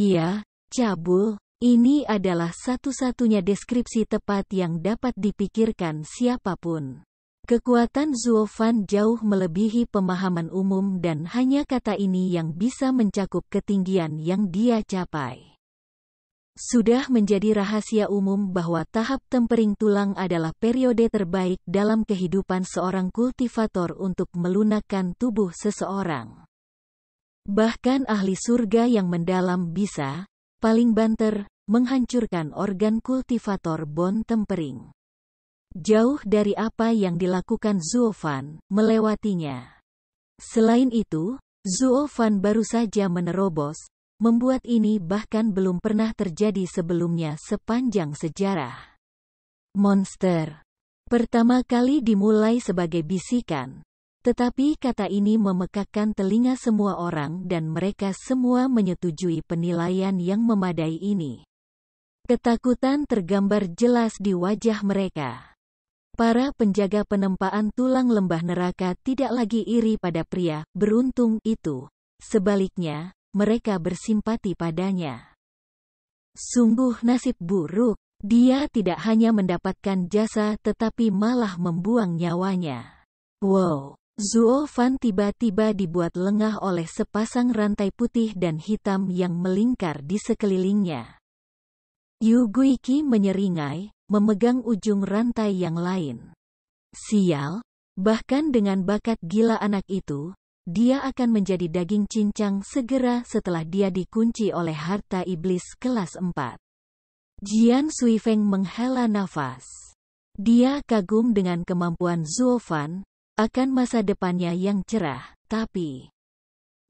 Iya, cabul, ini adalah satu-satunya deskripsi tepat yang dapat dipikirkan siapapun. Kekuatan Zuofan jauh melebihi pemahaman umum dan hanya kata ini yang bisa mencakup ketinggian yang dia capai. Sudah menjadi rahasia umum bahwa tahap tempering tulang adalah periode terbaik dalam kehidupan seorang kultivator untuk melunakkan tubuh seseorang. Bahkan ahli surga yang mendalam bisa, paling banter, menghancurkan organ kultivator bon tempering. Jauh dari apa yang dilakukan Zuofan, melewatinya. Selain itu, Zuofan baru saja menerobos, membuat ini bahkan belum pernah terjadi sebelumnya sepanjang sejarah. Monster pertama kali dimulai sebagai bisikan, tetapi kata ini memekakkan telinga semua orang dan mereka semua menyetujui penilaian yang memadai ini. Ketakutan tergambar jelas di wajah mereka. Para penjaga penempaan tulang lembah neraka tidak lagi iri pada pria beruntung itu. Sebaliknya, mereka bersimpati padanya. Sungguh nasib buruk, dia tidak hanya mendapatkan jasa tetapi malah membuang nyawanya. Wow! Zuo Fan tiba-tiba dibuat lengah oleh sepasang rantai putih dan hitam yang melingkar di sekelilingnya. Yu Guiki menyeringai, memegang ujung rantai yang lain. Sial, bahkan dengan bakat gila anak itu, dia akan menjadi daging cincang segera setelah dia dikunci oleh harta iblis kelas 4. Jian Feng menghela nafas. Dia kagum dengan kemampuan Zuo Fan akan masa depannya yang cerah, tapi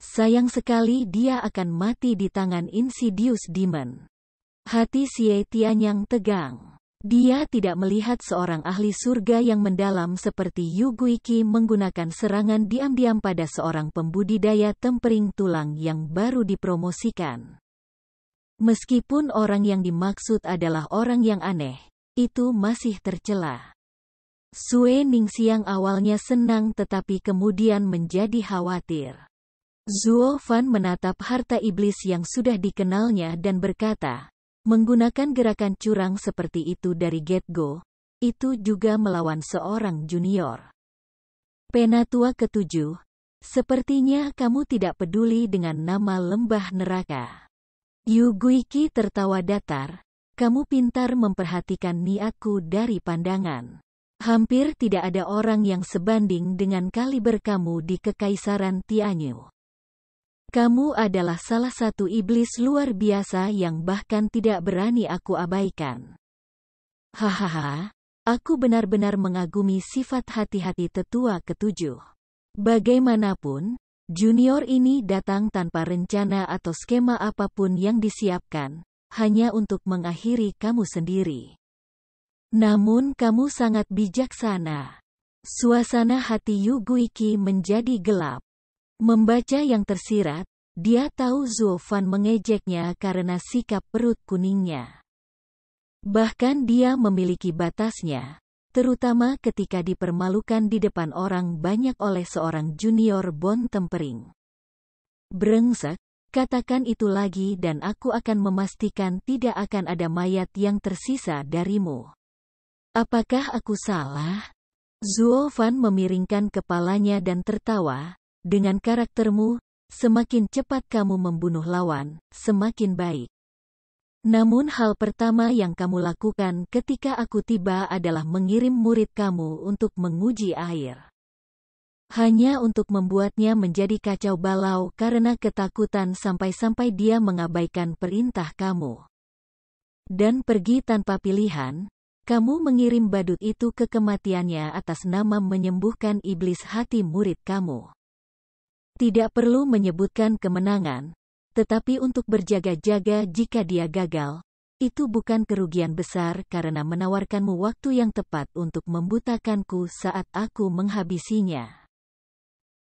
sayang sekali dia akan mati di tangan Insidious Demon. Hati Xie Tianyang tegang. Dia tidak melihat seorang ahli surga yang mendalam seperti Yu Guiki menggunakan serangan diam-diam pada seorang pembudidaya tempering tulang yang baru dipromosikan. Meskipun orang yang dimaksud adalah orang yang aneh, itu masih tercela. Sue Ningxiang awalnya senang tetapi kemudian menjadi khawatir. Zuo Fan menatap harta iblis yang sudah dikenalnya dan berkata, menggunakan gerakan curang seperti itu dari Get-Go, itu juga melawan seorang junior. Penatua ketujuh, sepertinya kamu tidak peduli dengan nama lembah neraka. Yu Guiki tertawa datar, kamu pintar memperhatikan niatku dari pandangan. Hampir tidak ada orang yang sebanding dengan kaliber kamu di Kekaisaran Tianyu. Kamu adalah salah satu iblis luar biasa yang bahkan tidak berani aku abaikan. Hahaha, aku benar-benar mengagumi sifat hati-hati tetua ketujuh. Bagaimanapun, junior ini datang tanpa rencana atau skema apapun yang disiapkan, hanya untuk mengakhiri kamu sendiri. Namun kamu sangat bijaksana. Suasana hati Guiki menjadi gelap. Membaca yang tersirat, dia tahu Zulfan mengejeknya karena sikap perut kuningnya. Bahkan dia memiliki batasnya, terutama ketika dipermalukan di depan orang banyak oleh seorang junior bon tempering. Brengsek, katakan itu lagi dan aku akan memastikan tidak akan ada mayat yang tersisa darimu. Apakah aku salah? Zuo Fan memiringkan kepalanya dan tertawa. Dengan karaktermu, semakin cepat kamu membunuh lawan, semakin baik. Namun hal pertama yang kamu lakukan ketika aku tiba adalah mengirim murid kamu untuk menguji air. Hanya untuk membuatnya menjadi kacau balau karena ketakutan sampai-sampai dia mengabaikan perintah kamu. Dan pergi tanpa pilihan, kamu mengirim badut itu ke kematiannya atas nama menyembuhkan iblis hati murid kamu. Tidak perlu menyebutkan kemenangan, tetapi untuk berjaga-jaga jika dia gagal, itu bukan kerugian besar karena menawarkanmu waktu yang tepat untuk membutakanku saat aku menghabisinya.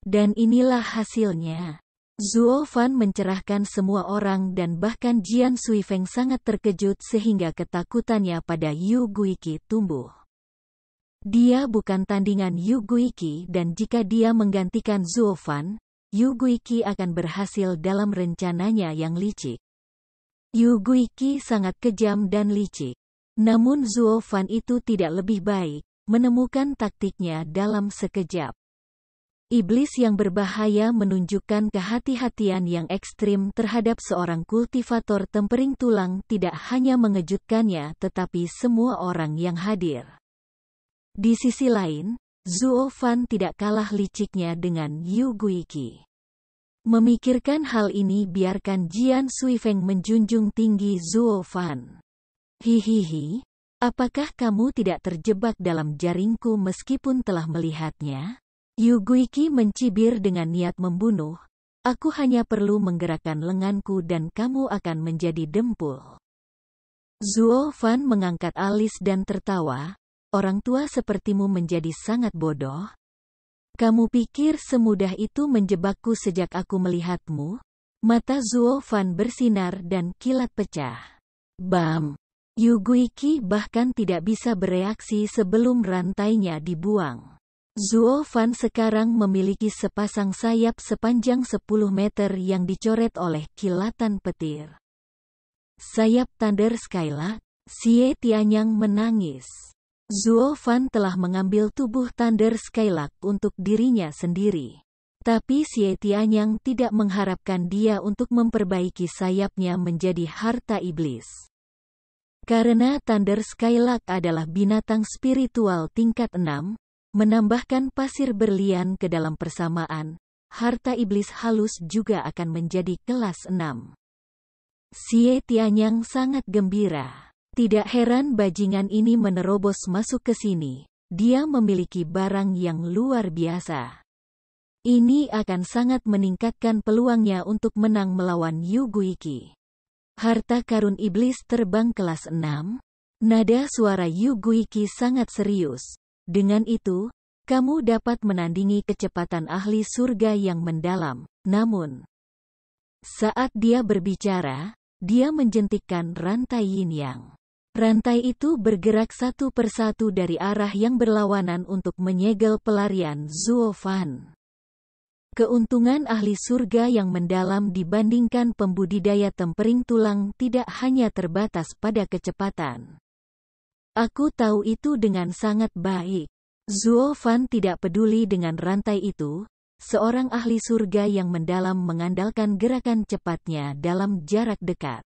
Dan inilah hasilnya. Fan mencerahkan semua orang dan bahkan Jian Sui Feng sangat terkejut sehingga ketakutannya pada Yu Guiki tumbuh. Dia bukan tandingan Yu Guiki dan jika dia menggantikan Fan, Yu Guiki akan berhasil dalam rencananya yang licik. Yu Guiki sangat kejam dan licik. Namun Fan itu tidak lebih baik, menemukan taktiknya dalam sekejap. Iblis yang berbahaya menunjukkan kehati-hatian yang ekstrim terhadap seorang kultivator tempering tulang tidak hanya mengejutkannya tetapi semua orang yang hadir. Di sisi lain, Zuo Fan tidak kalah liciknya dengan Yu Guiki. Memikirkan hal ini biarkan Jian Sui Feng menjunjung tinggi Zuo Fan. Hihihi, apakah kamu tidak terjebak dalam jaringku meskipun telah melihatnya? Yuguiki mencibir dengan niat membunuh. Aku hanya perlu menggerakkan lenganku dan kamu akan menjadi dempul. Zuo Fan mengangkat alis dan tertawa. Orang tua sepertimu menjadi sangat bodoh. Kamu pikir semudah itu menjebakku sejak aku melihatmu? Mata Zuo Fan bersinar dan kilat pecah. Bam! Yuguiki bahkan tidak bisa bereaksi sebelum rantainya dibuang. Zuo Fan sekarang memiliki sepasang sayap sepanjang 10 meter yang dicoret oleh kilatan petir. Sayap Thunder Skyla, Xie Tianyang menangis. Zuo Fan telah mengambil tubuh Thunder Skylark untuk dirinya sendiri. Tapi Xie Tianyang tidak mengharapkan dia untuk memperbaiki sayapnya menjadi harta iblis. Karena Thunder Skylark adalah binatang spiritual tingkat 6, Menambahkan pasir berlian ke dalam persamaan, harta iblis halus juga akan menjadi kelas 6. Xie Tianyang sangat gembira. Tidak heran bajingan ini menerobos masuk ke sini. Dia memiliki barang yang luar biasa. Ini akan sangat meningkatkan peluangnya untuk menang melawan Yu Guiki. Harta karun iblis terbang kelas enam. Nada suara Yu Guiki sangat serius. Dengan itu, kamu dapat menandingi kecepatan ahli surga yang mendalam. Namun, saat dia berbicara, dia menjentikkan rantai yin yang. Rantai itu bergerak satu persatu dari arah yang berlawanan untuk menyegel pelarian Zuofan. Keuntungan ahli surga yang mendalam dibandingkan pembudidaya tempering tulang tidak hanya terbatas pada kecepatan. Aku tahu itu dengan sangat baik. Zuo Fan tidak peduli dengan rantai itu, seorang ahli surga yang mendalam mengandalkan gerakan cepatnya dalam jarak dekat.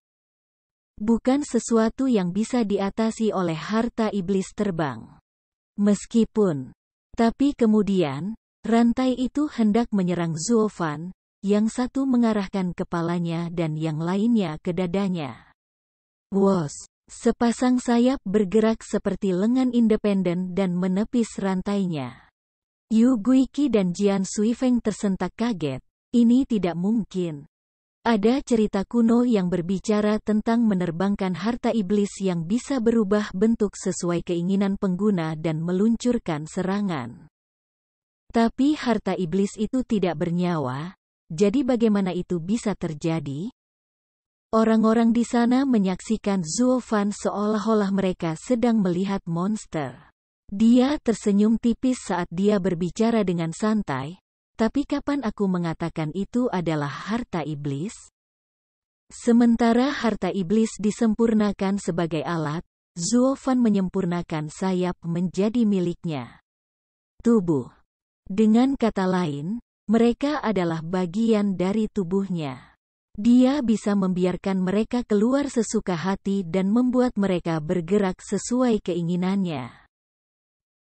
Bukan sesuatu yang bisa diatasi oleh harta iblis terbang. Meskipun, tapi kemudian, rantai itu hendak menyerang Zuo Fan, yang satu mengarahkan kepalanya dan yang lainnya ke dadanya. Wos, Sepasang sayap bergerak seperti lengan independen dan menepis rantainya. Yu Guiki dan Jian Sui Feng tersentak kaget. Ini tidak mungkin. Ada cerita kuno yang berbicara tentang menerbangkan harta iblis yang bisa berubah bentuk sesuai keinginan pengguna dan meluncurkan serangan. Tapi harta iblis itu tidak bernyawa, jadi bagaimana itu bisa terjadi? Orang-orang di sana menyaksikan Zuofan seolah-olah mereka sedang melihat monster. Dia tersenyum tipis saat dia berbicara dengan santai, tapi kapan aku mengatakan itu adalah harta iblis? Sementara harta iblis disempurnakan sebagai alat, Zuofan menyempurnakan sayap menjadi miliknya. Tubuh. Dengan kata lain, mereka adalah bagian dari tubuhnya. Dia bisa membiarkan mereka keluar sesuka hati dan membuat mereka bergerak sesuai keinginannya.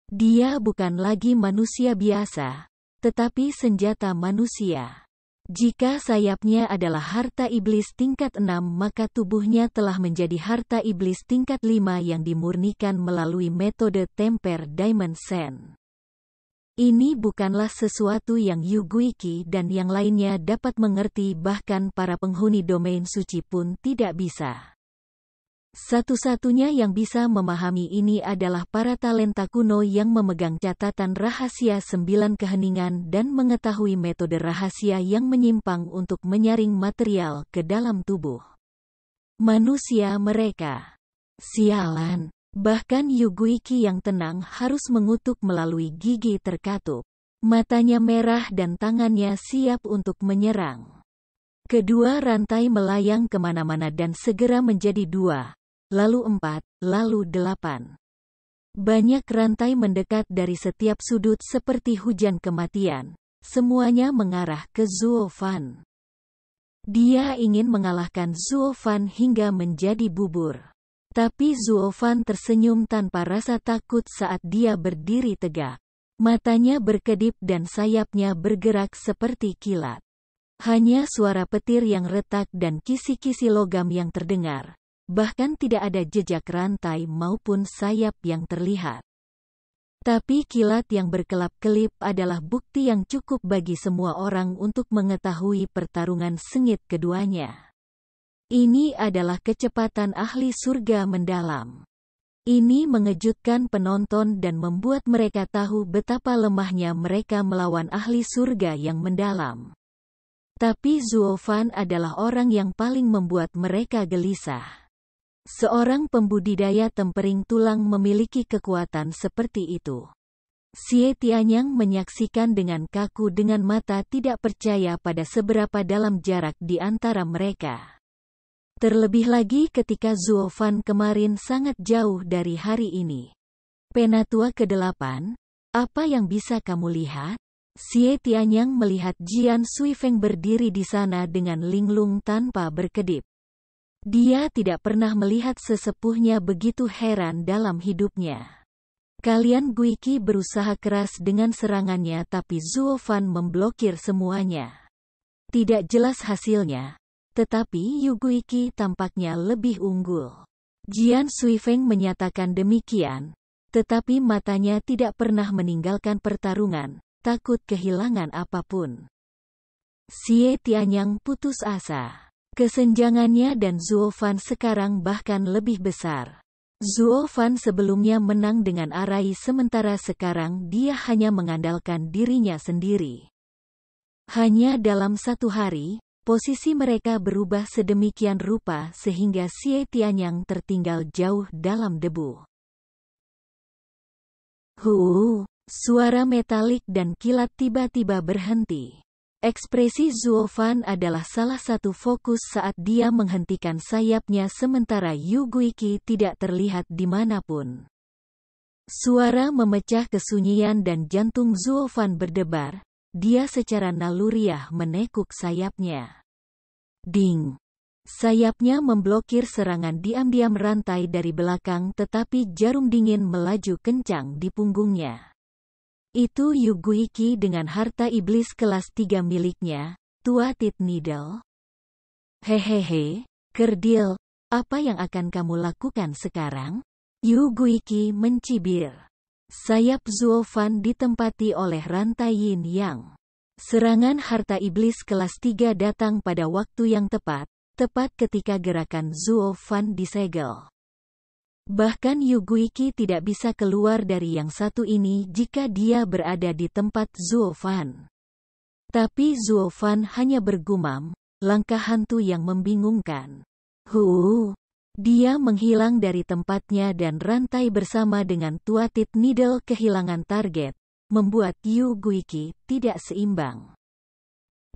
Dia bukan lagi manusia biasa, tetapi senjata manusia. Jika sayapnya adalah harta iblis tingkat 6 maka tubuhnya telah menjadi harta iblis tingkat 5 yang dimurnikan melalui metode temper diamond sand. Ini bukanlah sesuatu yang Yuguiki dan yang lainnya dapat mengerti bahkan para penghuni domain suci pun tidak bisa. Satu-satunya yang bisa memahami ini adalah para talenta kuno yang memegang catatan rahasia sembilan keheningan dan mengetahui metode rahasia yang menyimpang untuk menyaring material ke dalam tubuh manusia mereka. Sialan, Bahkan Yuguiki yang tenang harus mengutuk melalui gigi terkatup. Matanya merah dan tangannya siap untuk menyerang. Kedua rantai melayang kemana-mana dan segera menjadi dua, lalu empat, lalu delapan. Banyak rantai mendekat dari setiap sudut seperti hujan kematian. Semuanya mengarah ke Zuofan. Dia ingin mengalahkan Zuofan hingga menjadi bubur. Tapi Zuofan tersenyum tanpa rasa takut saat dia berdiri tegak. Matanya berkedip dan sayapnya bergerak seperti kilat. Hanya suara petir yang retak dan kisi-kisi logam yang terdengar. Bahkan tidak ada jejak rantai maupun sayap yang terlihat. Tapi kilat yang berkelap-kelip adalah bukti yang cukup bagi semua orang untuk mengetahui pertarungan sengit keduanya. Ini adalah kecepatan ahli surga mendalam. Ini mengejutkan penonton dan membuat mereka tahu betapa lemahnya mereka melawan ahli surga yang mendalam. Tapi Zuofan adalah orang yang paling membuat mereka gelisah. Seorang pembudidaya tempering tulang memiliki kekuatan seperti itu. Xie Tianyang menyaksikan dengan kaku dengan mata tidak percaya pada seberapa dalam jarak di antara mereka. Terlebih lagi ketika Zuofan kemarin sangat jauh dari hari ini. Penatua ke-8, apa yang bisa kamu lihat? Xie Tianyang melihat Jian Feng berdiri di sana dengan linglung tanpa berkedip. Dia tidak pernah melihat sesepuhnya begitu heran dalam hidupnya. Kalian Guiki berusaha keras dengan serangannya tapi Zuofan memblokir semuanya. Tidak jelas hasilnya, tetapi Yuguiki tampaknya lebih unggul. Jian Sui Feng menyatakan demikian. Tetapi matanya tidak pernah meninggalkan pertarungan, takut kehilangan apapun. Xie Tianyang putus asa. Kesenjangannya dan Fan sekarang bahkan lebih besar. Fan sebelumnya menang dengan Arai sementara sekarang dia hanya mengandalkan dirinya sendiri. Hanya dalam satu hari, Posisi mereka berubah sedemikian rupa sehingga Xie Tianyang tertinggal jauh dalam debu. Hu, suara metalik dan kilat tiba-tiba berhenti. Ekspresi Zuofan adalah salah satu fokus saat dia menghentikan sayapnya sementara Yu Guiki tidak terlihat di manapun. Suara memecah kesunyian dan jantung Zuofan berdebar, dia secara naluriah menekuk sayapnya. Ding! Sayapnya memblokir serangan diam-diam rantai dari belakang tetapi jarum dingin melaju kencang di punggungnya. Itu Yuguiki dengan harta iblis kelas tiga miliknya, Tua Tit Needle. Hehehe, kerdil, apa yang akan kamu lakukan sekarang? Yuguiki mencibir. Sayap Zuofan ditempati oleh rantai Yin Yang. Serangan harta iblis kelas 3 datang pada waktu yang tepat, tepat ketika gerakan Zuofan disegel. Bahkan Yuguiki tidak bisa keluar dari yang satu ini jika dia berada di tempat Zuofan. Tapi Zuofan hanya bergumam, langkah hantu yang membingungkan. Huu, dia menghilang dari tempatnya dan rantai bersama dengan Tuatit Needle kehilangan target, membuat Yu Guiki tidak seimbang.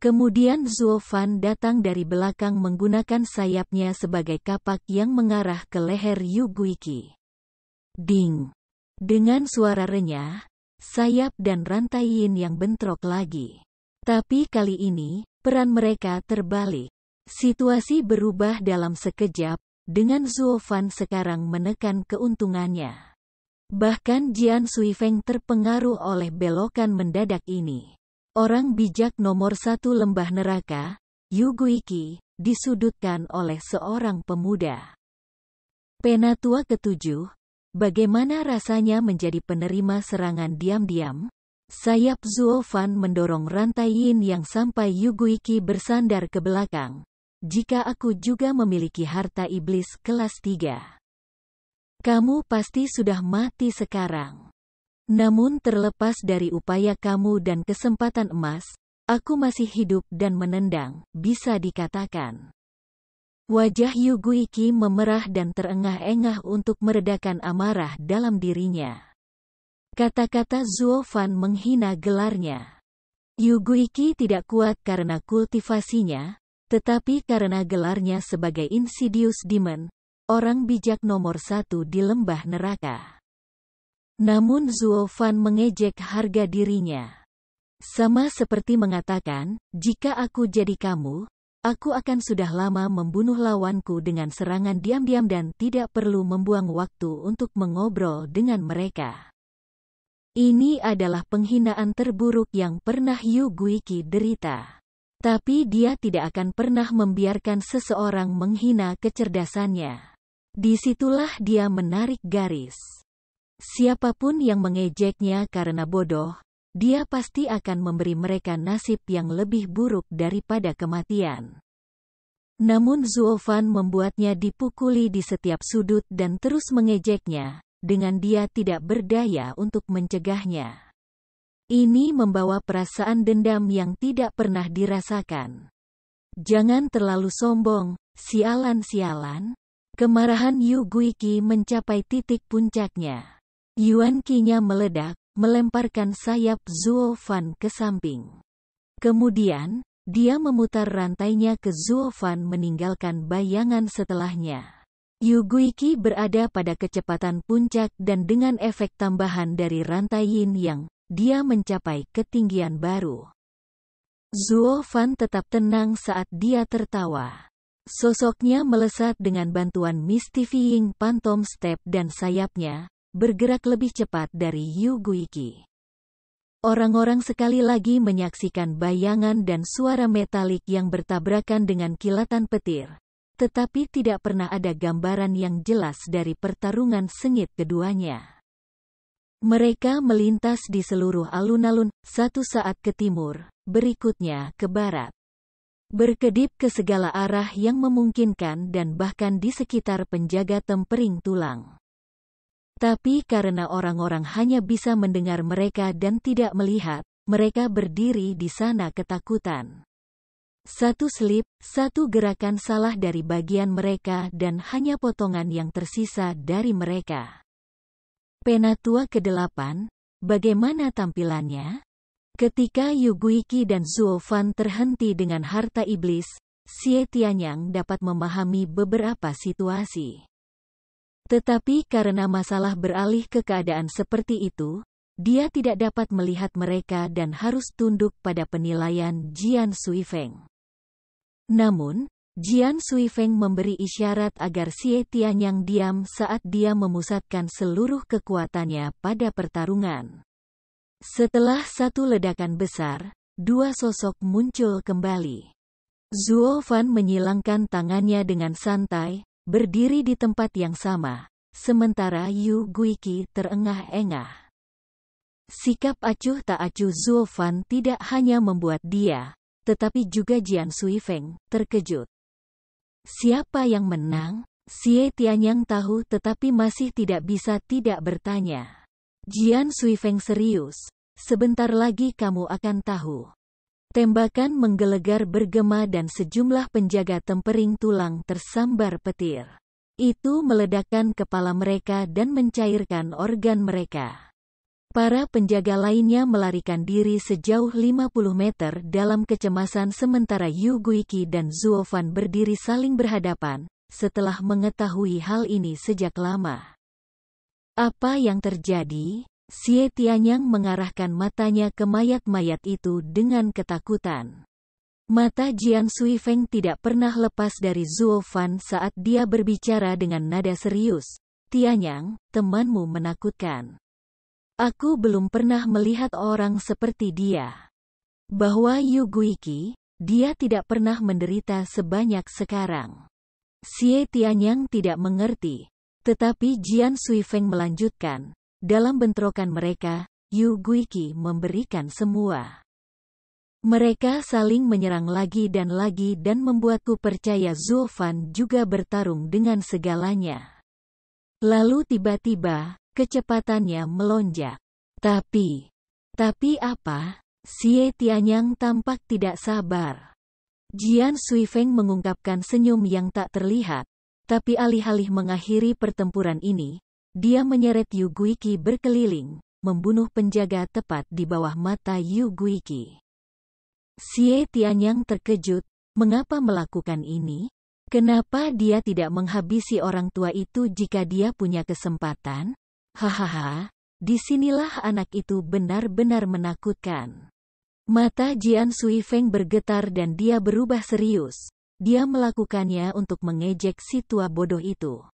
Kemudian Fan datang dari belakang menggunakan sayapnya sebagai kapak yang mengarah ke leher Yu Guiki. Ding! Dengan suara renyah, sayap dan rantai Yin yang bentrok lagi. Tapi kali ini, peran mereka terbalik. Situasi berubah dalam sekejap, dengan Zuofan sekarang menekan keuntungannya. Bahkan Jian Sui Feng terpengaruh oleh belokan mendadak ini. Orang bijak nomor satu lembah neraka, Yu Guiki, disudutkan oleh seorang pemuda. Penatua ketujuh, bagaimana rasanya menjadi penerima serangan diam-diam? Sayap Zuofan mendorong rantai Yin yang sampai Yu Guiki bersandar ke belakang jika aku juga memiliki harta iblis kelas tiga, Kamu pasti sudah mati sekarang. Namun terlepas dari upaya kamu dan kesempatan emas, aku masih hidup dan menendang, bisa dikatakan. Wajah Yuguiki memerah dan terengah-engah untuk meredakan amarah dalam dirinya. Kata-kata Zuofan menghina gelarnya. Yuguiki tidak kuat karena kultivasinya, tetapi karena gelarnya sebagai Insidious Demon, orang bijak nomor satu di lembah neraka. Namun Zuo Fan mengejek harga dirinya. Sama seperti mengatakan, jika aku jadi kamu, aku akan sudah lama membunuh lawanku dengan serangan diam-diam dan tidak perlu membuang waktu untuk mengobrol dengan mereka. Ini adalah penghinaan terburuk yang pernah Yu Guiki derita. Tapi dia tidak akan pernah membiarkan seseorang menghina kecerdasannya. Disitulah dia menarik garis. Siapapun yang mengejeknya karena bodoh, dia pasti akan memberi mereka nasib yang lebih buruk daripada kematian. Namun Zuofan membuatnya dipukuli di setiap sudut dan terus mengejeknya, dengan dia tidak berdaya untuk mencegahnya. Ini membawa perasaan dendam yang tidak pernah dirasakan. Jangan terlalu sombong, sialan-sialan. Kemarahan Yu Guiki mencapai titik puncaknya. Yuan Qinya meledak, melemparkan sayap Zuo Fan ke samping. Kemudian, dia memutar rantainya ke Zuo Fan meninggalkan bayangan setelahnya. Yu Guiki berada pada kecepatan puncak dan dengan efek tambahan dari rantai yin yang dia mencapai ketinggian baru. Zuo Fan tetap tenang saat dia tertawa. Sosoknya melesat dengan bantuan mystifying phantom step dan sayapnya, bergerak lebih cepat dari Yu Guiki. Orang-orang sekali lagi menyaksikan bayangan dan suara metalik yang bertabrakan dengan kilatan petir. Tetapi tidak pernah ada gambaran yang jelas dari pertarungan sengit keduanya. Mereka melintas di seluruh alun-alun, satu saat ke timur, berikutnya ke barat. Berkedip ke segala arah yang memungkinkan dan bahkan di sekitar penjaga tempering tulang. Tapi karena orang-orang hanya bisa mendengar mereka dan tidak melihat, mereka berdiri di sana ketakutan. Satu slip, satu gerakan salah dari bagian mereka dan hanya potongan yang tersisa dari mereka. Penatua ke-8, bagaimana tampilannya? Ketika Guiki dan Fan terhenti dengan harta iblis, Xie Tianyang dapat memahami beberapa situasi. Tetapi karena masalah beralih ke keadaan seperti itu, dia tidak dapat melihat mereka dan harus tunduk pada penilaian Jian Sui Feng. Namun, Jian Feng memberi isyarat agar Xie Tianyang diam saat dia memusatkan seluruh kekuatannya pada pertarungan. Setelah satu ledakan besar, dua sosok muncul kembali. Zuo Fan menyilangkan tangannya dengan santai, berdiri di tempat yang sama, sementara Yu Guiki terengah-engah. Sikap acuh tak acuh Zuo Fan tidak hanya membuat dia, tetapi juga Jian Feng, terkejut. Siapa yang menang? Xie Tianyang tahu tetapi masih tidak bisa tidak bertanya. Jian Suifeng serius. Sebentar lagi kamu akan tahu. Tembakan menggelegar bergema dan sejumlah penjaga tempering tulang tersambar petir. Itu meledakkan kepala mereka dan mencairkan organ mereka. Para penjaga lainnya melarikan diri sejauh 50 meter dalam kecemasan sementara Yu Guiki dan Zuo Fan berdiri saling berhadapan, setelah mengetahui hal ini sejak lama. Apa yang terjadi? Xie Tianyang mengarahkan matanya ke mayat-mayat itu dengan ketakutan. Mata Jian Sui Feng tidak pernah lepas dari Zuo Fan saat dia berbicara dengan nada serius. Tianyang, temanmu menakutkan. Aku belum pernah melihat orang seperti dia. Bahwa Yu Guiki, dia tidak pernah menderita sebanyak sekarang. Xie Tianyang tidak mengerti. Tetapi Jian Sui Feng melanjutkan, dalam bentrokan mereka, Yu Guiki memberikan semua. Mereka saling menyerang lagi dan lagi dan membuatku percaya Fan juga bertarung dengan segalanya. Lalu tiba-tiba, Kecepatannya melonjak. Tapi, tapi apa? Xie Tianyang tampak tidak sabar. Jian Sui Feng mengungkapkan senyum yang tak terlihat, tapi alih-alih mengakhiri pertempuran ini, dia menyeret Yu Guiki berkeliling, membunuh penjaga tepat di bawah mata Yu Guiki. Xie Tianyang terkejut, mengapa melakukan ini? Kenapa dia tidak menghabisi orang tua itu jika dia punya kesempatan? Hahaha, disinilah anak itu benar-benar menakutkan. Mata Jian Sui Feng bergetar dan dia berubah serius. Dia melakukannya untuk mengejek si tua bodoh itu.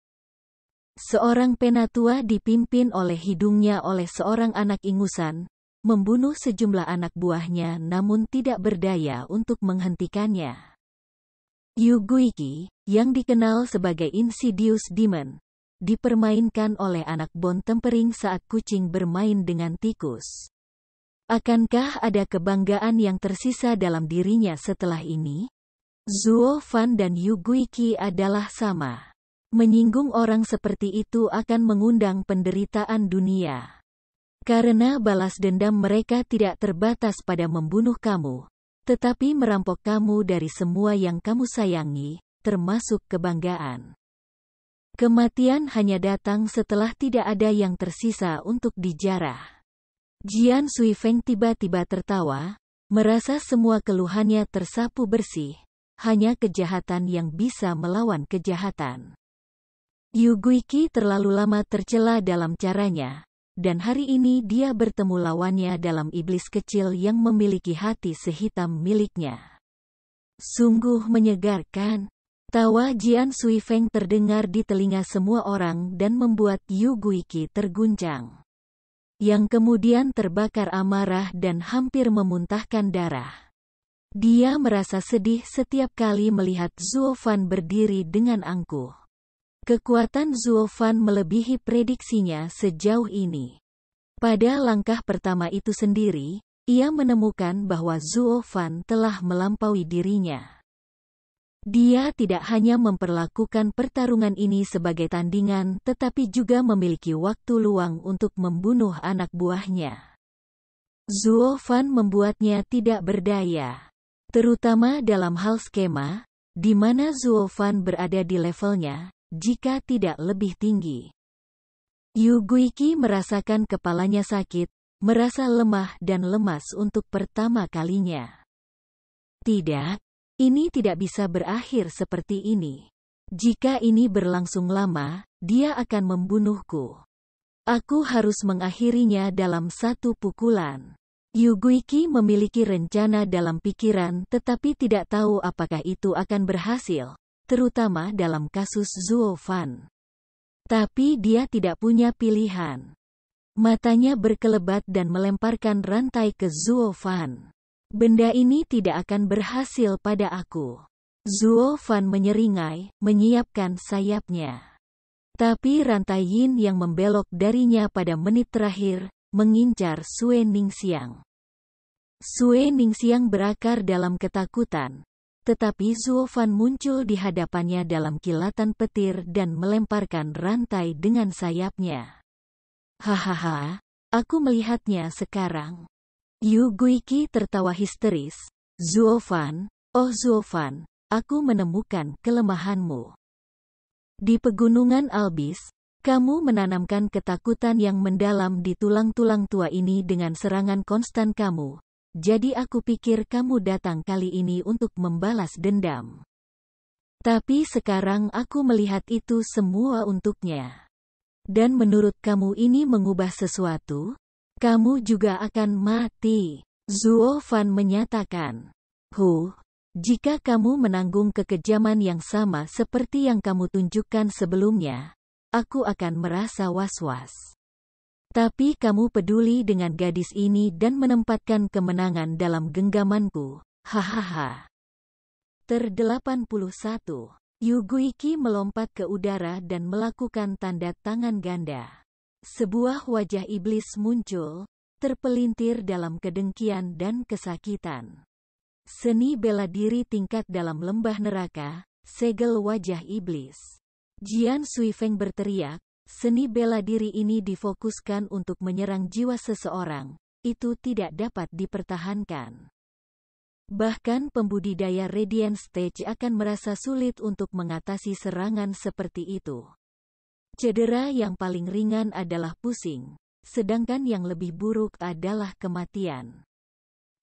Seorang penatua dipimpin oleh hidungnya oleh seorang anak ingusan, membunuh sejumlah anak buahnya namun tidak berdaya untuk menghentikannya. Yu Guiki, yang dikenal sebagai Insidious Demon, dipermainkan oleh anak bon tempering saat kucing bermain dengan tikus. Akankah ada kebanggaan yang tersisa dalam dirinya setelah ini? Zuo Fan dan Yu Guiki adalah sama. Menyinggung orang seperti itu akan mengundang penderitaan dunia. Karena balas dendam mereka tidak terbatas pada membunuh kamu, tetapi merampok kamu dari semua yang kamu sayangi, termasuk kebanggaan. Kematian hanya datang setelah tidak ada yang tersisa untuk dijarah. Jian Sui Feng tiba-tiba tertawa, merasa semua keluhannya tersapu bersih. Hanya kejahatan yang bisa melawan kejahatan. Yu Guiki terlalu lama tercela dalam caranya, dan hari ini dia bertemu lawannya dalam iblis kecil yang memiliki hati sehitam miliknya. Sungguh menyegarkan, Tawa Jian Sui Feng terdengar di telinga semua orang dan membuat Yu Guiki terguncang. Yang kemudian terbakar amarah dan hampir memuntahkan darah. Dia merasa sedih setiap kali melihat Zuo Fan berdiri dengan angkuh. Kekuatan Zuo Fan melebihi prediksinya sejauh ini. Pada langkah pertama itu sendiri, ia menemukan bahwa Zuo Fan telah melampaui dirinya. Dia tidak hanya memperlakukan pertarungan ini sebagai tandingan, tetapi juga memiliki waktu luang untuk membunuh anak buahnya. Fan membuatnya tidak berdaya, terutama dalam hal skema, di mana Fan berada di levelnya, jika tidak lebih tinggi. Yu Guiki merasakan kepalanya sakit, merasa lemah dan lemas untuk pertama kalinya. Tidak, ini tidak bisa berakhir seperti ini. Jika ini berlangsung lama, dia akan membunuhku. Aku harus mengakhirinya dalam satu pukulan. Yuguiki memiliki rencana dalam pikiran tetapi tidak tahu apakah itu akan berhasil, terutama dalam kasus Zuo Fan. Tapi dia tidak punya pilihan. Matanya berkelebat dan melemparkan rantai ke Zuo Fan. Benda ini tidak akan berhasil pada aku. Zuo Fan menyeringai, menyiapkan sayapnya. Tapi rantai Yin yang membelok darinya pada menit terakhir, mengincar Sue Ningxiang. Sue Ningxiang berakar dalam ketakutan. Tetapi Zuo Fan muncul di hadapannya dalam kilatan petir dan melemparkan rantai dengan sayapnya. Hahaha, aku melihatnya sekarang. Yu Guiki tertawa histeris. Zuofan, oh Zuofan, aku menemukan kelemahanmu. Di pegunungan Albis, kamu menanamkan ketakutan yang mendalam di tulang-tulang tua ini dengan serangan konstan kamu. Jadi aku pikir kamu datang kali ini untuk membalas dendam. Tapi sekarang aku melihat itu semua untuknya. Dan menurut kamu ini mengubah sesuatu? Kamu juga akan mati. Zuo Fan menyatakan. Hu, jika kamu menanggung kekejaman yang sama seperti yang kamu tunjukkan sebelumnya, aku akan merasa was-was. Tapi kamu peduli dengan gadis ini dan menempatkan kemenangan dalam genggamanku. Hahaha. Ter-81. Guiki melompat ke udara dan melakukan tanda tangan ganda. Sebuah wajah iblis muncul, terpelintir dalam kedengkian dan kesakitan. Seni bela diri tingkat dalam lembah neraka, segel wajah iblis. Jian Sui Feng berteriak, seni bela diri ini difokuskan untuk menyerang jiwa seseorang, itu tidak dapat dipertahankan. Bahkan pembudidaya Radiant Stage akan merasa sulit untuk mengatasi serangan seperti itu. Cedera yang paling ringan adalah pusing, sedangkan yang lebih buruk adalah kematian.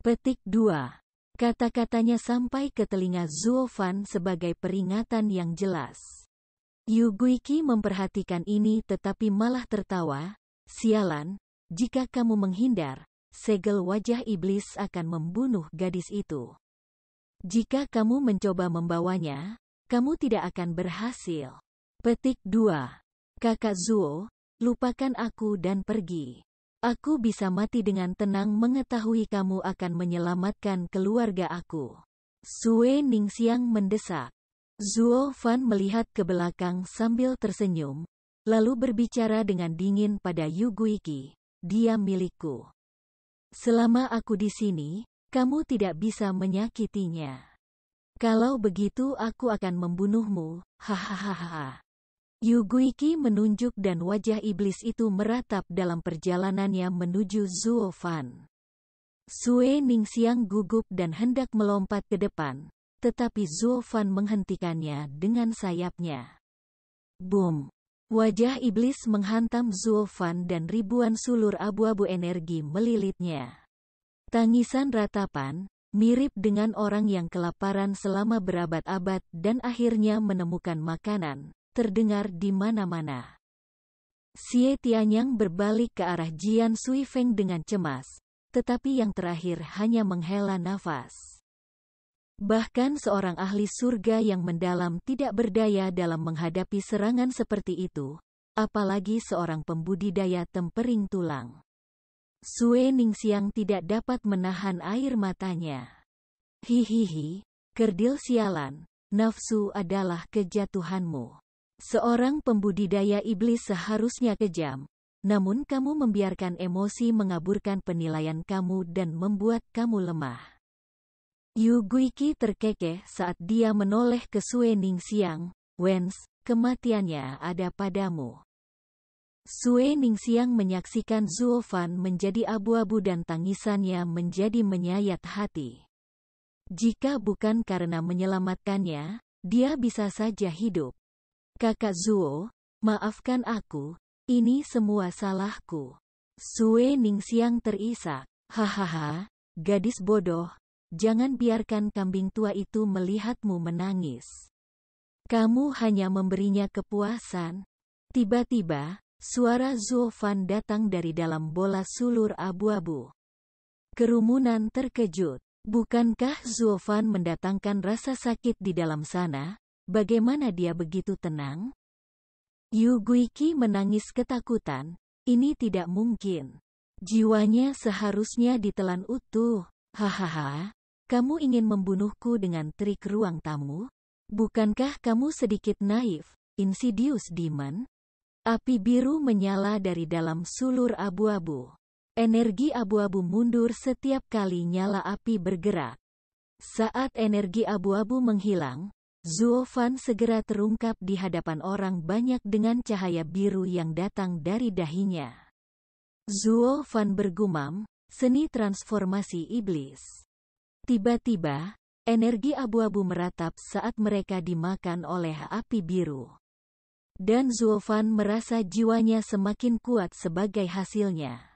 Petik 2. Kata-katanya sampai ke telinga Zuofan sebagai peringatan yang jelas. Yuguiki memperhatikan ini tetapi malah tertawa, sialan, jika kamu menghindar, segel wajah iblis akan membunuh gadis itu. Jika kamu mencoba membawanya, kamu tidak akan berhasil. Petik 2. Kakak Zuo, lupakan aku dan pergi. Aku bisa mati dengan tenang mengetahui kamu akan menyelamatkan keluarga aku. Sue Ningxiang mendesak. Zuo Fan melihat ke belakang sambil tersenyum, lalu berbicara dengan dingin pada Yu Yuguiki. Dia milikku. Selama aku di sini, kamu tidak bisa menyakitinya. Kalau begitu aku akan membunuhmu, hahaha. Yuguiki menunjuk dan wajah iblis itu meratap dalam perjalanannya menuju Zuofan. Sue Ningsiang gugup dan hendak melompat ke depan, tetapi Zuofan menghentikannya dengan sayapnya. Boom! Wajah iblis menghantam Zuofan dan ribuan sulur abu-abu energi melilitnya. Tangisan ratapan, mirip dengan orang yang kelaparan selama berabad-abad dan akhirnya menemukan makanan, terdengar di mana-mana. Xie Tianyang berbalik ke arah Jian Sui Feng dengan cemas, tetapi yang terakhir hanya menghela nafas. Bahkan seorang ahli surga yang mendalam tidak berdaya dalam menghadapi serangan seperti itu, apalagi seorang pembudidaya tempering tulang. Sue Ningxiang tidak dapat menahan air matanya. Hihihi, kerdil sialan, nafsu adalah kejatuhanmu. Seorang pembudidaya iblis seharusnya kejam. Namun kamu membiarkan emosi mengaburkan penilaian kamu dan membuat kamu lemah. Yu Guiki terkekeh saat dia menoleh ke Sue Ning Siang, Wens, kematiannya ada padamu. Sue Ning Siang menyaksikan Zuo Fan menjadi abu-abu dan tangisannya menjadi menyayat hati. Jika bukan karena menyelamatkannya, dia bisa saja hidup. Kakak Zuo, maafkan aku, ini semua salahku. Sue siang terisak. Hahaha, gadis bodoh, jangan biarkan kambing tua itu melihatmu menangis. Kamu hanya memberinya kepuasan. Tiba-tiba, suara Zuo Fan datang dari dalam bola sulur abu-abu. Kerumunan terkejut. Bukankah Zuo Fan mendatangkan rasa sakit di dalam sana? Bagaimana dia begitu tenang? Yu Guiki menangis ketakutan. Ini tidak mungkin. Jiwanya seharusnya ditelan utuh. Hahaha, kamu ingin membunuhku dengan trik ruang tamu? Bukankah kamu sedikit naif, insidious demon? Api biru menyala dari dalam sulur abu-abu. Energi abu-abu mundur setiap kali nyala api bergerak. Saat energi abu-abu menghilang, Zuofan segera terungkap di hadapan orang banyak dengan cahaya biru yang datang dari dahinya. Zuofan bergumam, seni transformasi iblis. Tiba-tiba, energi abu-abu meratap saat mereka dimakan oleh api biru. Dan Zuofan merasa jiwanya semakin kuat sebagai hasilnya.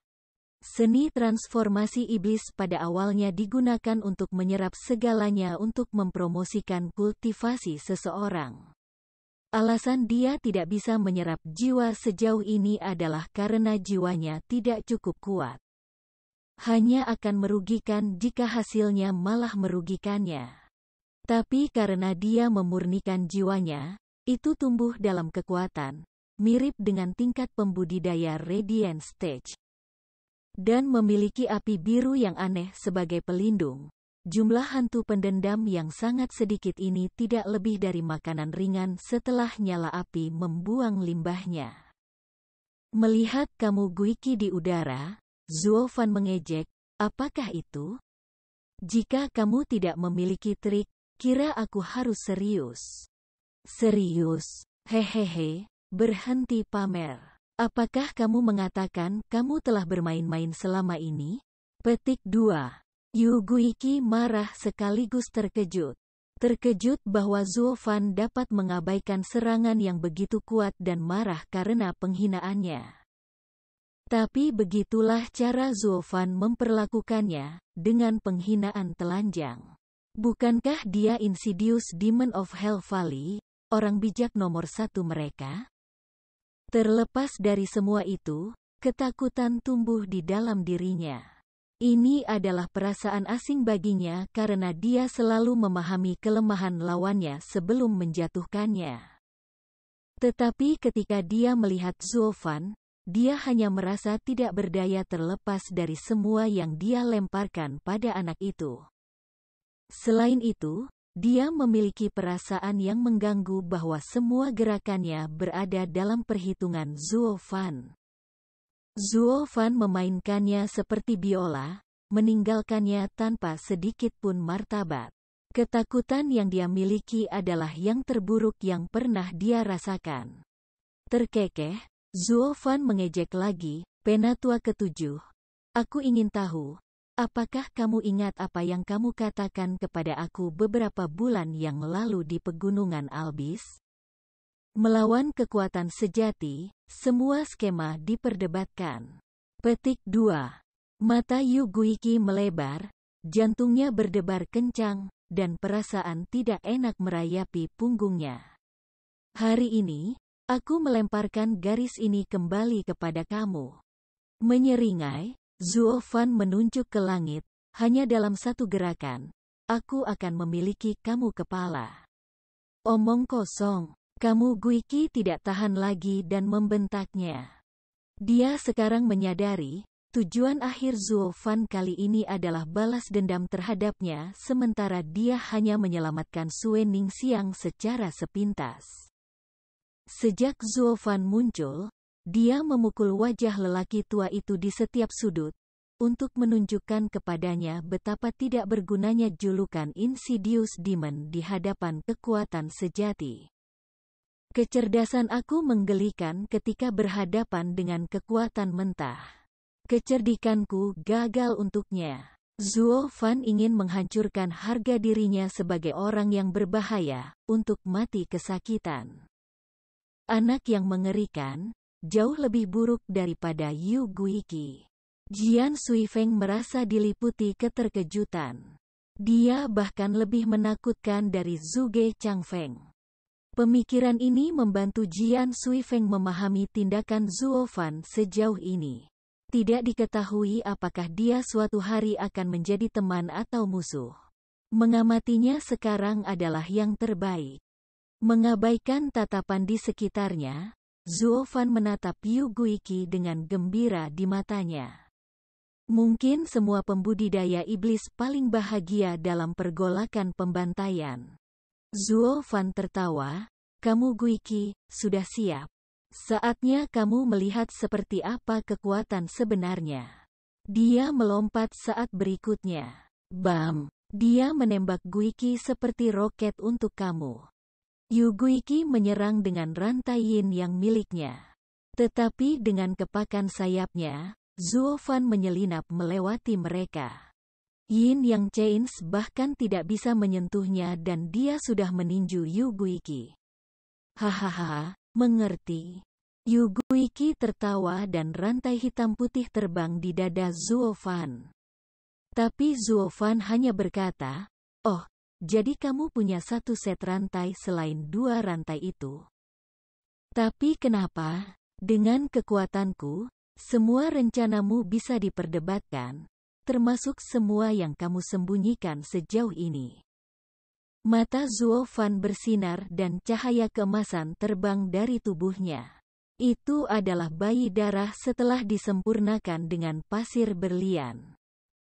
Seni transformasi iblis pada awalnya digunakan untuk menyerap segalanya untuk mempromosikan kultivasi seseorang. Alasan dia tidak bisa menyerap jiwa sejauh ini adalah karena jiwanya tidak cukup kuat. Hanya akan merugikan jika hasilnya malah merugikannya. Tapi karena dia memurnikan jiwanya, itu tumbuh dalam kekuatan, mirip dengan tingkat pembudidaya radiant stage dan memiliki api biru yang aneh sebagai pelindung. Jumlah hantu pendendam yang sangat sedikit ini tidak lebih dari makanan ringan setelah nyala api membuang limbahnya. Melihat kamu guiki di udara, Fan mengejek, apakah itu? Jika kamu tidak memiliki trik, kira aku harus serius. Serius, hehehe, berhenti pamer. Apakah kamu mengatakan kamu telah bermain-main selama ini? Petik 2. Guiki marah sekaligus terkejut. Terkejut bahwa Fan dapat mengabaikan serangan yang begitu kuat dan marah karena penghinaannya. Tapi begitulah cara Fan memperlakukannya, dengan penghinaan telanjang. Bukankah dia Insidious Demon of Hell Valley, orang bijak nomor satu mereka? Terlepas dari semua itu, ketakutan tumbuh di dalam dirinya. Ini adalah perasaan asing baginya karena dia selalu memahami kelemahan lawannya sebelum menjatuhkannya. Tetapi ketika dia melihat Zulfan, dia hanya merasa tidak berdaya terlepas dari semua yang dia lemparkan pada anak itu. Selain itu, dia memiliki perasaan yang mengganggu bahwa semua gerakannya berada dalam perhitungan Zuo Fan. Zuo Fan memainkannya seperti biola, meninggalkannya tanpa sedikit pun martabat. Ketakutan yang dia miliki adalah yang terburuk yang pernah dia rasakan. Terkekeh, Zuo Fan mengejek lagi, penatua ketujuh. Aku ingin tahu, Apakah kamu ingat apa yang kamu katakan kepada aku beberapa bulan yang lalu di pegunungan Albis? Melawan kekuatan sejati, semua skema diperdebatkan. Petik 2. Mata Guiki melebar, jantungnya berdebar kencang, dan perasaan tidak enak merayapi punggungnya. Hari ini, aku melemparkan garis ini kembali kepada kamu. Menyeringai, Fan menunjuk ke langit, hanya dalam satu gerakan. Aku akan memiliki kamu kepala. Omong kosong, kamu Guiki tidak tahan lagi dan membentaknya. Dia sekarang menyadari, tujuan akhir Fan kali ini adalah balas dendam terhadapnya sementara dia hanya menyelamatkan Sue siang secara sepintas. Sejak Fan muncul, dia memukul wajah lelaki tua itu di setiap sudut, untuk menunjukkan kepadanya betapa tidak bergunanya julukan Insidious Demon di hadapan kekuatan sejati. Kecerdasan aku menggelikan ketika berhadapan dengan kekuatan mentah. Kecerdikanku gagal untuknya. Zuo Fan ingin menghancurkan harga dirinya sebagai orang yang berbahaya, untuk mati kesakitan. Anak yang mengerikan, jauh lebih buruk daripada Yu Guiki. Jian Suifeng merasa diliputi keterkejutan. Dia bahkan lebih menakutkan dari Zuge Changfeng. Pemikiran ini membantu Jian Suifeng memahami tindakan Zuo Fan sejauh ini. Tidak diketahui apakah dia suatu hari akan menjadi teman atau musuh. Mengamatinya sekarang adalah yang terbaik. Mengabaikan tatapan di sekitarnya, Zuofan menatap Yu Guiki dengan gembira di matanya. Mungkin semua pembudidaya iblis paling bahagia dalam pergolakan pembantaian. Zuo Fan tertawa, kamu Guiki, sudah siap. Saatnya kamu melihat seperti apa kekuatan sebenarnya. Dia melompat saat berikutnya. Bam! Dia menembak Guiki seperti roket untuk kamu. Yuguiki menyerang dengan rantai yin yang miliknya. Tetapi dengan kepakan sayapnya, Zuo Fan menyelinap melewati mereka. Yin yang Chains bahkan tidak bisa menyentuhnya dan dia sudah meninju Yuguiki. Hahaha, mengerti. Yuguiki tertawa dan rantai hitam putih terbang di dada Zuo Fan. Tapi Zuo Fan hanya berkata, Oh, jadi kamu punya satu set rantai selain dua rantai itu. Tapi kenapa, dengan kekuatanku, semua rencanamu bisa diperdebatkan, termasuk semua yang kamu sembunyikan sejauh ini. Mata Zuofan bersinar dan cahaya kemasan terbang dari tubuhnya. Itu adalah bayi darah setelah disempurnakan dengan pasir berlian.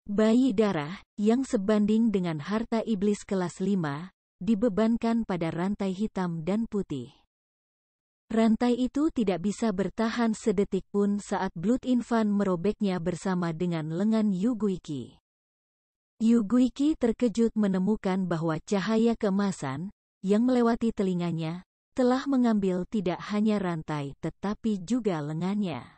Bayi darah, yang sebanding dengan harta iblis kelas 5, dibebankan pada rantai hitam dan putih. Rantai itu tidak bisa bertahan sedetik pun saat Blood Infant merobeknya bersama dengan lengan Yuguiki. Yuguiki terkejut menemukan bahwa cahaya kemasan, yang melewati telinganya, telah mengambil tidak hanya rantai tetapi juga lengannya.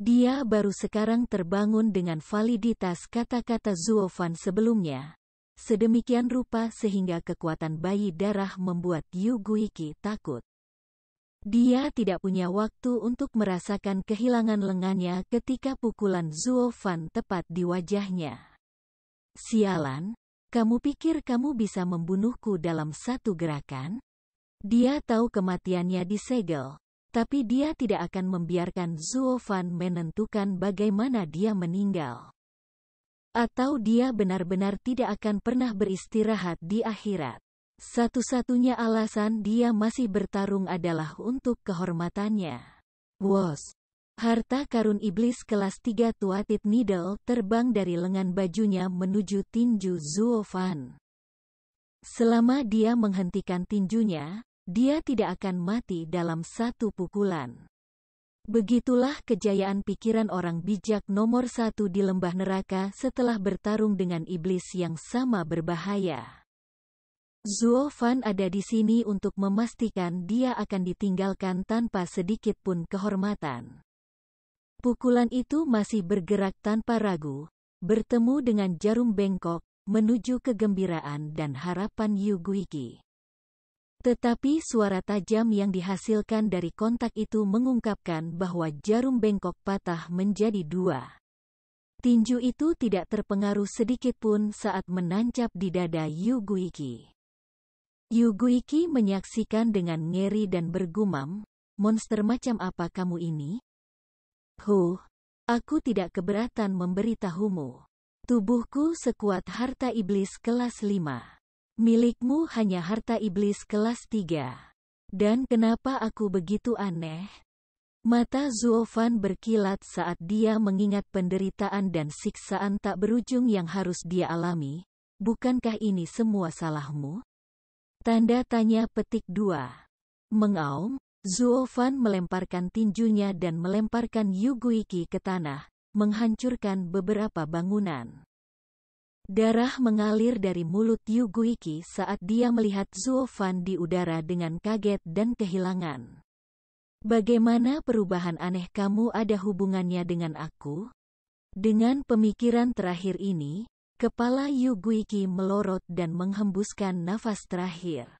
Dia baru sekarang terbangun dengan validitas kata-kata Zuofan sebelumnya. Sedemikian rupa sehingga kekuatan bayi darah membuat Yu Guiki takut. Dia tidak punya waktu untuk merasakan kehilangan lengannya ketika pukulan Zuofan tepat di wajahnya. Sialan, kamu pikir kamu bisa membunuhku dalam satu gerakan? Dia tahu kematiannya disegel, tapi dia tidak akan membiarkan Zuofan menentukan bagaimana dia meninggal. Atau dia benar-benar tidak akan pernah beristirahat di akhirat. Satu-satunya alasan dia masih bertarung adalah untuk kehormatannya. Was. Harta karun iblis kelas 3 Tuatit Needle terbang dari lengan bajunya menuju tinju Zuofan. Selama dia menghentikan tinjunya, dia tidak akan mati dalam satu pukulan. Begitulah kejayaan pikiran orang bijak nomor satu di lembah neraka setelah bertarung dengan iblis yang sama berbahaya. Zuo Fan ada di sini untuk memastikan dia akan ditinggalkan tanpa sedikit pun kehormatan. Pukulan itu masih bergerak tanpa ragu, bertemu dengan jarum bengkok, menuju kegembiraan dan harapan Yu Yuguiki. Tetapi suara tajam yang dihasilkan dari kontak itu mengungkapkan bahwa jarum bengkok patah menjadi dua. Tinju itu tidak terpengaruh sedikitpun saat menancap di dada Yuguiki. Yuguiki menyaksikan dengan ngeri dan bergumam, monster macam apa kamu ini? Huh, aku tidak keberatan memberitahumu. Tubuhku sekuat harta iblis kelas 5. Milikmu hanya harta iblis kelas tiga. Dan kenapa aku begitu aneh? Mata Zuofan berkilat saat dia mengingat penderitaan dan siksaan tak berujung yang harus dia alami. Bukankah ini semua salahmu? Tanda tanya petik dua. Mengaum, Zuofan melemparkan tinjunya dan melemparkan Yuguiki ke tanah, menghancurkan beberapa bangunan. Darah mengalir dari mulut Yuguiki saat dia melihat Fan di udara dengan kaget dan kehilangan. Bagaimana perubahan aneh kamu ada hubungannya dengan aku? Dengan pemikiran terakhir ini, kepala Yuguiki melorot dan menghembuskan nafas terakhir.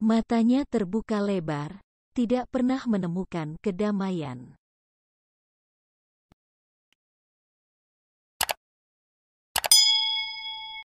Matanya terbuka lebar, tidak pernah menemukan kedamaian.